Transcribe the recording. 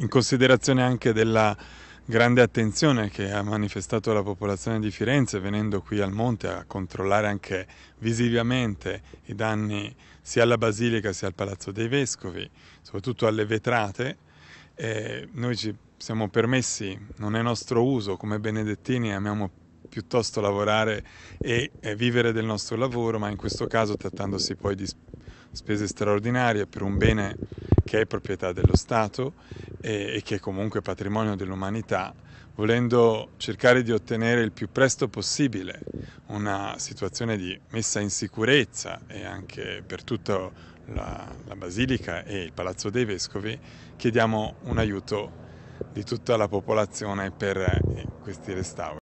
in considerazione anche della grande attenzione che ha manifestato la popolazione di Firenze venendo qui al monte a controllare anche visivamente i danni sia alla basilica sia al palazzo dei vescovi, soprattutto alle vetrate. E noi ci siamo permessi, non è nostro uso, come benedettini amiamo piuttosto lavorare e vivere del nostro lavoro, ma in questo caso trattandosi poi di spese straordinarie per un bene che è proprietà dello Stato e, e che è comunque patrimonio dell'umanità, volendo cercare di ottenere il più presto possibile una situazione di messa in sicurezza e anche per tutta la, la Basilica e il Palazzo dei Vescovi, chiediamo un aiuto di tutta la popolazione per eh, questi restauri.